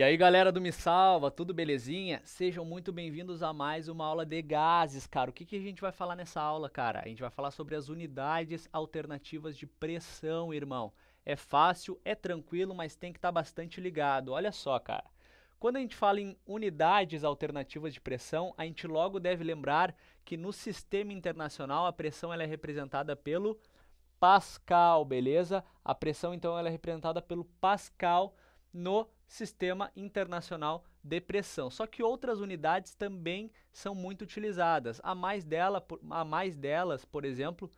E aí, galera do Me Salva, tudo belezinha? Sejam muito bem-vindos a mais uma aula de gases, cara. O que, que a gente vai falar nessa aula, cara? A gente vai falar sobre as unidades alternativas de pressão, irmão. É fácil, é tranquilo, mas tem que estar tá bastante ligado. Olha só, cara. Quando a gente fala em unidades alternativas de pressão, a gente logo deve lembrar que no sistema internacional a pressão ela é representada pelo Pascal, beleza? A pressão então ela é representada pelo Pascal no Sistema Internacional de Pressão. Só que outras unidades também são muito utilizadas. A mais, dela, a mais delas, por exemplo,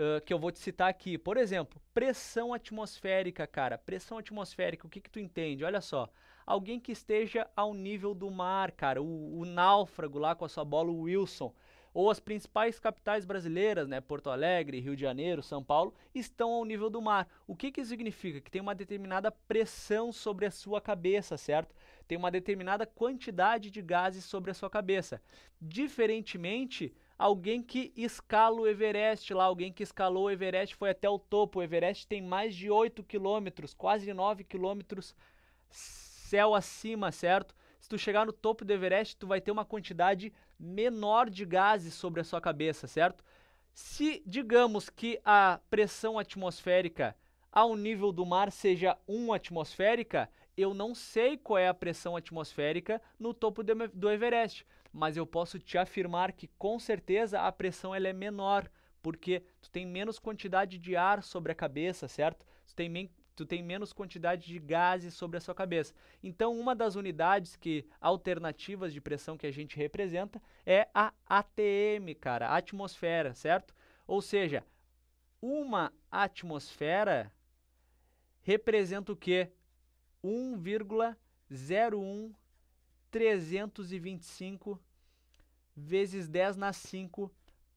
uh, que eu vou te citar aqui. Por exemplo, pressão atmosférica, cara. Pressão atmosférica, o que, que tu entende? Olha só. Alguém que esteja ao nível do mar, cara. O, o náufrago lá com a sua bola, o Wilson ou as principais capitais brasileiras, né, Porto Alegre, Rio de Janeiro, São Paulo, estão ao nível do mar. O que, que significa? Que tem uma determinada pressão sobre a sua cabeça, certo? Tem uma determinada quantidade de gases sobre a sua cabeça. Diferentemente, alguém que escala o Everest lá, alguém que escalou o Everest foi até o topo. O Everest tem mais de 8 quilômetros, quase 9 quilômetros céu acima, certo? Se tu chegar no topo do Everest, tu vai ter uma quantidade menor de gases sobre a sua cabeça, certo? Se digamos que a pressão atmosférica ao nível do mar seja 1 atmosférica, eu não sei qual é a pressão atmosférica no topo do Everest, mas eu posso te afirmar que com certeza a pressão ela é menor, porque tu tem menos quantidade de ar sobre a cabeça, certo? Tu tem tu tem menos quantidade de gases sobre a sua cabeça. Então, uma das unidades que alternativas de pressão que a gente representa é a ATM, cara, a atmosfera, certo? Ou seja, uma atmosfera representa o quê? 1,01325 vezes 10 na 5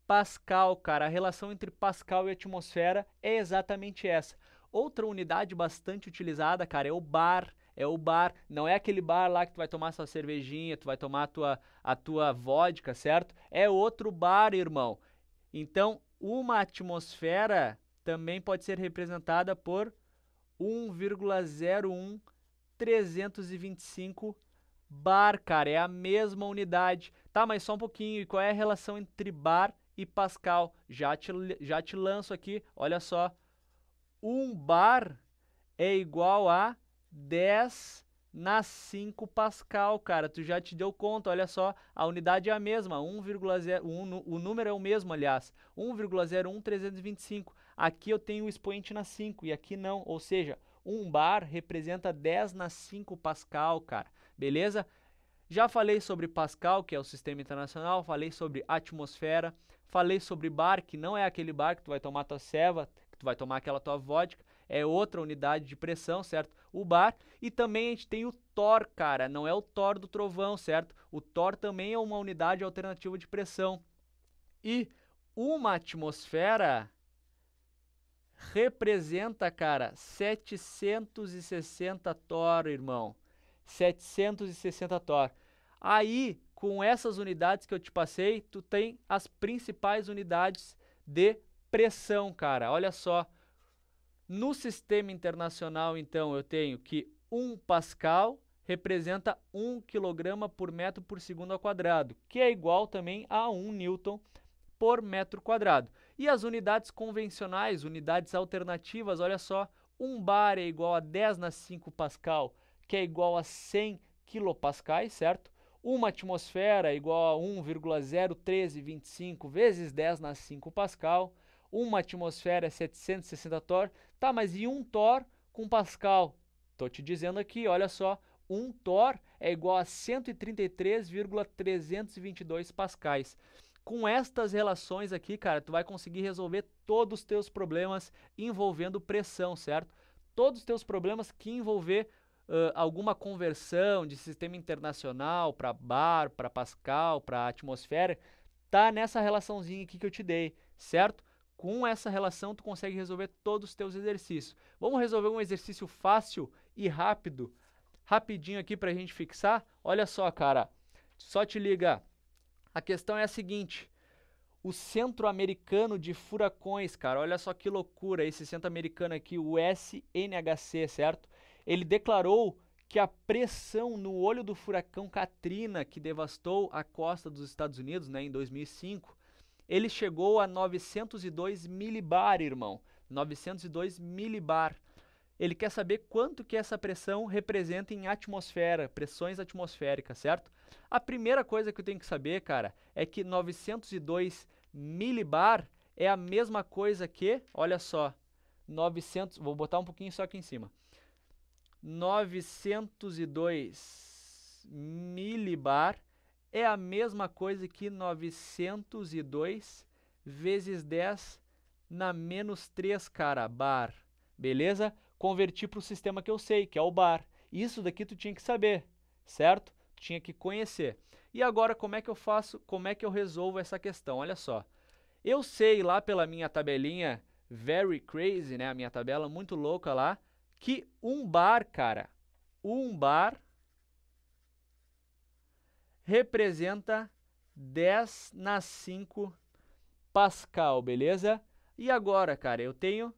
Pascal, cara. A relação entre Pascal e atmosfera é exatamente essa. Outra unidade bastante utilizada, cara, é o bar. É o bar, não é aquele bar lá que tu vai tomar sua cervejinha, tu vai tomar a tua, a tua vodka, certo? É outro bar, irmão. Então, uma atmosfera também pode ser representada por 1,01 325 bar, cara, é a mesma unidade. Tá, mas só um pouquinho, e qual é a relação entre bar e Pascal? Já te, já te lanço aqui, olha só, 1 bar é igual a 10 na 5 Pascal, cara. Tu já te deu conta, olha só, a unidade é a mesma, 1,0, o número é o mesmo, aliás, 1,01325. Aqui eu tenho o expoente na 5 e aqui não, ou seja, 1 bar representa 10 na 5 Pascal, cara. Beleza? Já falei sobre Pascal, que é o sistema internacional, falei sobre atmosfera, falei sobre bar, que não é aquele bar que tu vai tomar tua ceva, tu vai tomar aquela tua vodka, é outra unidade de pressão, certo? O bar. E também a gente tem o Thor, cara, não é o Thor do trovão, certo? O Thor também é uma unidade alternativa de pressão. E uma atmosfera representa, cara, 760 Thor, irmão. 760 Thor. Aí, com essas unidades que eu te passei, tu tem as principais unidades de pressão, cara. Olha só. No sistema internacional, então, eu tenho que 1 pascal representa 1 kg por metro por segundo ao quadrado, que é igual também a 1 newton por metro quadrado. E as unidades convencionais, unidades alternativas, olha só, 1 bar é igual a 10 na 5 pascal, que é igual a 100 kilopascais, certo? Uma atmosfera é igual a 1,01325 vezes 10 na 5 pascal uma atmosfera é 760 Thor. Tá, mas e um Thor com Pascal? Tô te dizendo aqui, olha só, um Thor é igual a 133,322 pascais. Com estas relações aqui, cara, tu vai conseguir resolver todos os teus problemas envolvendo pressão, certo? Todos os teus problemas que envolver uh, alguma conversão de sistema internacional para bar, para pascal, para atmosfera, tá nessa relaçãozinha aqui que eu te dei, certo? Com essa relação, tu consegue resolver todos os teus exercícios. Vamos resolver um exercício fácil e rápido, rapidinho aqui para a gente fixar? Olha só, cara, só te liga. A questão é a seguinte, o Centro Americano de Furacões, cara. Olha só que loucura esse centro americano aqui, o SNHC, certo? Ele declarou que a pressão no olho do furacão Katrina, que devastou a costa dos Estados Unidos né, em 2005, ele chegou a 902 milibar, irmão. 902 milibar. Ele quer saber quanto que essa pressão representa em atmosfera, pressões atmosféricas, certo? A primeira coisa que eu tenho que saber, cara, é que 902 milibar é a mesma coisa que, olha só, 900, vou botar um pouquinho só aqui em cima. 902 milibar é a mesma coisa que 902 vezes 10 na menos 3, cara, bar. Beleza? Converti para o sistema que eu sei, que é o bar. Isso daqui tu tinha que saber, certo? tinha que conhecer. E agora, como é que eu faço, como é que eu resolvo essa questão? Olha só. Eu sei lá pela minha tabelinha very crazy, né? A minha tabela muito louca lá, que um bar, cara, um bar representa 10 na 5 Pascal, beleza? E agora, cara, eu tenho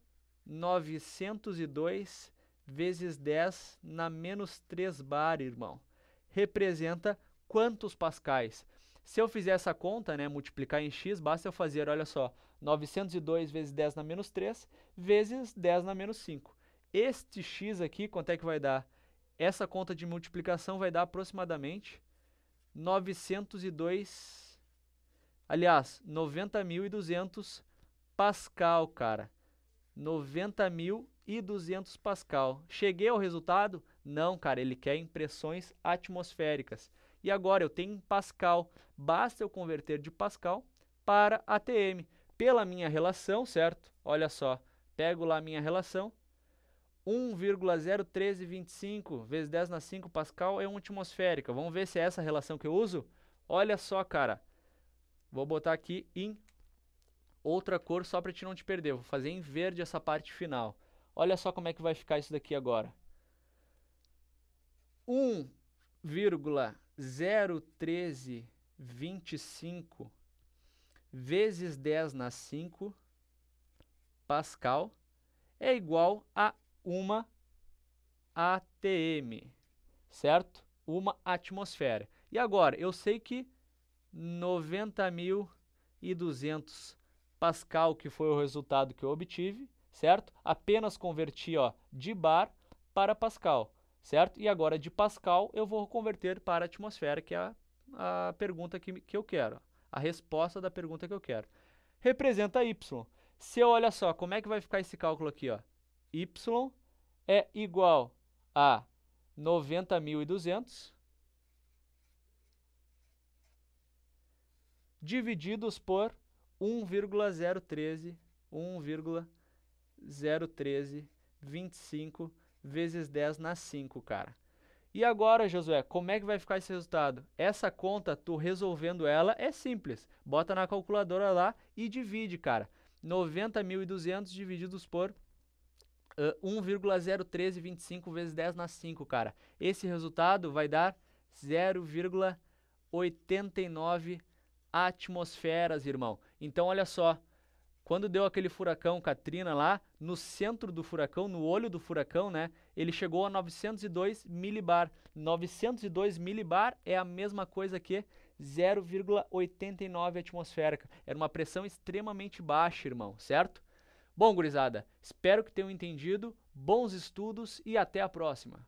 902 vezes 10 na menos 3 bar, irmão. Representa quantos pascais? Se eu fizer essa conta, né, multiplicar em x, basta eu fazer, olha só, 902 vezes 10 na menos 3 vezes 10 na menos 5. Este x aqui, quanto é que vai dar? Essa conta de multiplicação vai dar aproximadamente 902, aliás, 90.200 Pascal, cara. 90.200 Pascal. Cheguei ao resultado? Não, cara, ele quer impressões atmosféricas. E agora eu tenho Pascal. Basta eu converter de Pascal para ATM. Pela minha relação, certo? Olha só, pego lá a minha relação, 1,01325 vezes 10 na 5 Pascal é 1 atmosférica. Vamos ver se é essa relação que eu uso? Olha só, cara. Vou botar aqui em outra cor só para te não te perder. Vou fazer em verde essa parte final. Olha só como é que vai ficar isso daqui agora. 1,01325 vezes 10 na 5 Pascal é igual a uma ATM, certo? Uma atmosfera. E agora, eu sei que 90.200 Pascal, que foi o resultado que eu obtive, certo? Apenas converti ó, de bar para Pascal, certo? E agora de Pascal eu vou converter para atmosfera, que é a, a pergunta que, que eu quero, a resposta da pergunta que eu quero. Representa Y. Se eu olha só, como é que vai ficar esse cálculo aqui? Ó? y é igual a 90.200 divididos por 1,013, 1,01325 vezes 10 na 5, cara. E agora, Josué, como é que vai ficar esse resultado? Essa conta, tu resolvendo ela, é simples. Bota na calculadora lá e divide, cara. 90.200 divididos por 1,013. 1,01325 vezes 10 na 5, cara. Esse resultado vai dar 0,89 atmosferas, irmão. Então, olha só. Quando deu aquele furacão Katrina lá, no centro do furacão, no olho do furacão, né? Ele chegou a 902 milibar. 902 milibar é a mesma coisa que 0,89 atmosférica. Era uma pressão extremamente baixa, irmão, certo? Bom, gurizada, espero que tenham entendido, bons estudos e até a próxima!